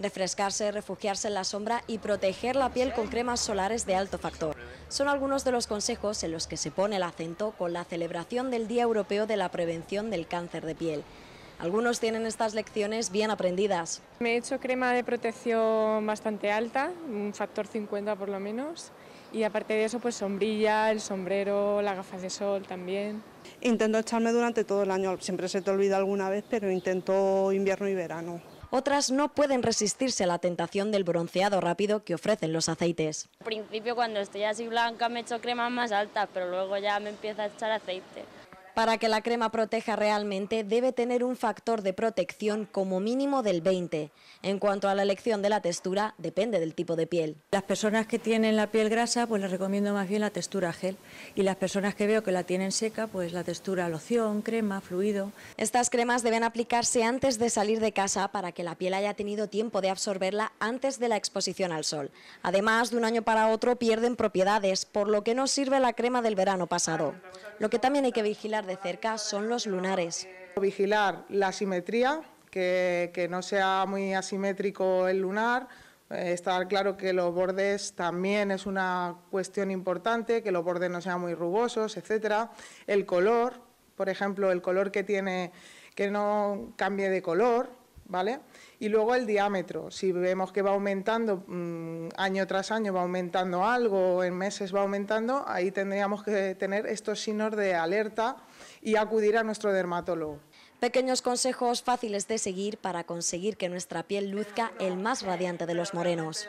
refrescarse, refugiarse en la sombra y proteger la piel con cremas solares de alto factor. Son algunos de los consejos en los que se pone el acento con la celebración del Día Europeo de la Prevención del Cáncer de Piel. Algunos tienen estas lecciones bien aprendidas. Me he hecho crema de protección bastante alta, un factor 50 por lo menos, y aparte de eso pues sombrilla, el sombrero, las gafas de sol también. Intento echarme durante todo el año, siempre se te olvida alguna vez, pero intento invierno y verano otras no pueden resistirse a la tentación del bronceado rápido que ofrecen los aceites. Al principio cuando estoy así blanca me echo cremas más altas, pero luego ya me empieza a echar aceite. Para que la crema proteja realmente debe tener un factor de protección como mínimo del 20. En cuanto a la elección de la textura, depende del tipo de piel. Las personas que tienen la piel grasa, pues les recomiendo más bien la textura gel. Y las personas que veo que la tienen seca, pues la textura loción, crema, fluido. Estas cremas deben aplicarse antes de salir de casa para que la piel haya tenido tiempo de absorberla antes de la exposición al sol. Además, de un año para otro pierden propiedades, por lo que no sirve la crema del verano pasado. Lo que también hay que vigilar de cerca son los lunares. Vigilar la simetría, que, que no sea muy asimétrico el lunar, eh, estar claro que los bordes también es una cuestión importante, que los bordes no sean muy rugosos, etc. El color, por ejemplo, el color que tiene, que no cambie de color, ¿vale? Y luego el diámetro, si vemos que va aumentando mm, año tras año, va aumentando algo, en meses va aumentando, ahí tendríamos que tener estos signos de alerta y acudir a nuestro dermatólogo. Pequeños consejos fáciles de seguir para conseguir que nuestra piel luzca el más radiante de los morenos.